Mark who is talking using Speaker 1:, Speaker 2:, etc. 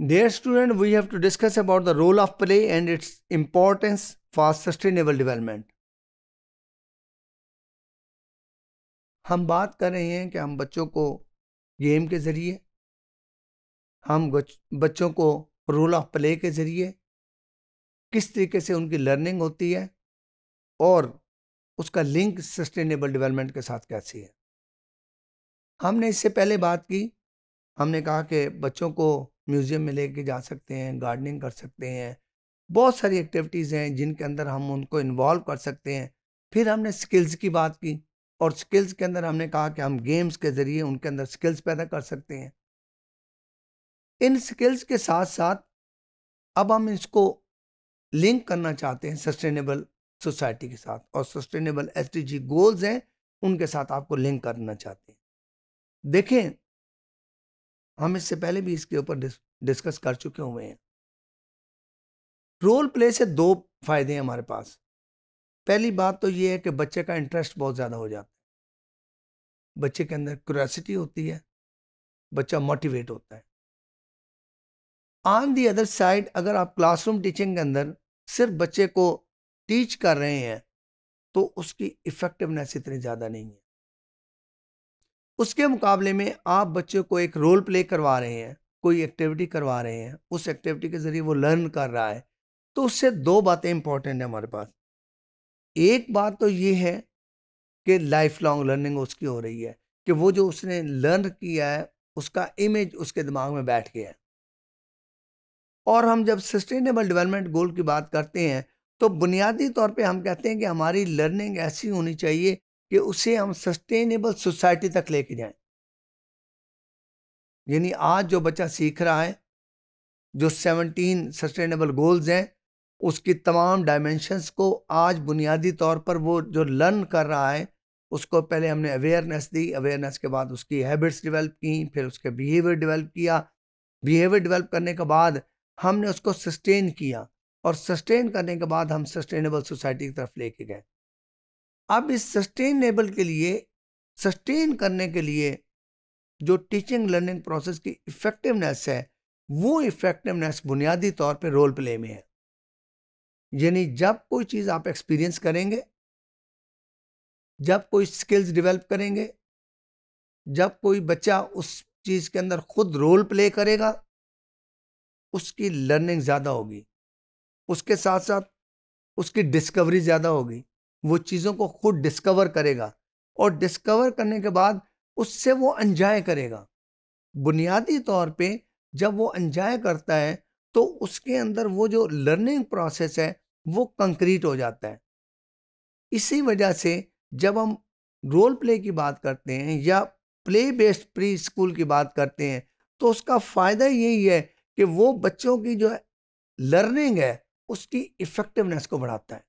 Speaker 1: Dear student, we have to discuss about the role of play and its importance for sustainable development. हम बात कर रहे हैं कि हम बच्चों को गेम के ज़रिए हम बच्चों को रोल ऑफ प्ले के ज़रिए किस तरीके से उनकी लर्निंग होती है और उसका लिंक सस्टेनेबल डेवलपमेंट के साथ कैसी है हमने इससे पहले बात की हमने कहा कि बच्चों को म्यूज़ियम में लेके जा सकते हैं गार्डनिंग कर सकते हैं बहुत सारी एक्टिविटीज़ हैं जिनके अंदर हम उनको इन्वॉल्व कर सकते हैं फिर हमने स्किल्स की बात की और स्किल्स के अंदर हमने कहा कि हम गेम्स के ज़रिए उनके अंदर स्किल्स पैदा कर सकते हैं इन स्किल्स के साथ साथ अब हम इसको लिंक करना चाहते हैं सस्टेनेबल सोसाइटी के साथ और सस्टेनेबल एस गोल्स हैं उनके साथ आपको लिंक करना चाहते हैं देखें हम इससे पहले भी इसके ऊपर डिस, डिस्कस कर चुके हुए हैं रोल प्ले से दो फायदे हैं हमारे पास पहली बात तो ये है कि बच्चे का इंटरेस्ट बहुत ज़्यादा हो जाता है बच्चे के अंदर क्यूरसिटी होती है बच्चा मोटिवेट होता है ऑन दी अदर साइड अगर आप क्लासरूम टीचिंग के अंदर सिर्फ बच्चे को टीच कर रहे हैं तो उसकी इफ़ेक्टिवनेस इतनी ज़्यादा नहीं है उसके मुकाबले में आप बच्चों को एक रोल प्ले करवा रहे हैं कोई एक्टिविटी करवा रहे हैं उस एक्टिविटी के ज़रिए वो लर्न कर रहा है तो उससे दो बातें इंपॉर्टेंट है हमारे पास एक बात तो ये है कि लाइफ लॉन्ग लर्निंग उसकी हो रही है कि वो जो उसने लर्न किया है उसका इमेज उसके दिमाग में बैठ गया है और हम जब सस्टेनेबल डेवलपमेंट गोल की बात करते हैं तो बुनियादी तौर पे हम कहते हैं कि हमारी लर्निंग ऐसी होनी चाहिए कि उसे हम सस्टेनेबल सोसाइटी तक लेके जाएं यानी आज जो बच्चा सीख रहा है जो सेवनटीन सस्टेनेबल गोल्स हैं उसकी तमाम डायमेंशंस को आज बुनियादी तौर पर वो जो लर्न कर रहा है उसको पहले हमने अवेयरनेस दी अवेयरनेस के बाद उसकी हैबिट्स डेवलप की फिर उसके बिहेवियर डेवलप किया बिहेवियर डेवलप करने के बाद हमने उसको सस्टेन किया और सस्टेन करने के बाद हम सस्टेनेबल सोसाइटी की तरफ लेके गए अब इस सस्टेनेबल के लिए सस्टेन करने के लिए जो टीचिंग लर्निंग प्रोसेस की इफ़ेक्टिवनेस है वो इफ़ेक्टिवनेस बुनियादी तौर पे रोल प्ले में है यानी जब कोई चीज़ आप एक्सपीरियंस करेंगे जब कोई स्किल्स डेवलप करेंगे जब कोई बच्चा उस चीज़ के अंदर खुद रोल प्ले करेगा उसकी लर्निंग ज़्यादा होगी उसके साथ साथ उसकी डिस्कवरी ज़्यादा होगी वो चीज़ों को खुद डिस्कवर करेगा और डिस्कवर करने के बाद उससे वो अनजाय करेगा बुनियादी तौर पे जब वो अनजाय करता है तो उसके अंदर वो जो लर्निंग प्रोसेस है वो कंक्रीट हो जाता है इसी वजह से जब हम रोल प्ले की बात करते हैं या प्ले बेस्ड प्री स्कूल की बात करते हैं तो उसका फ़ायदा यही है कि वो बच्चों की जो लर्निंग है उसकी इफ़ेक्टिवनेस को बढ़ाता है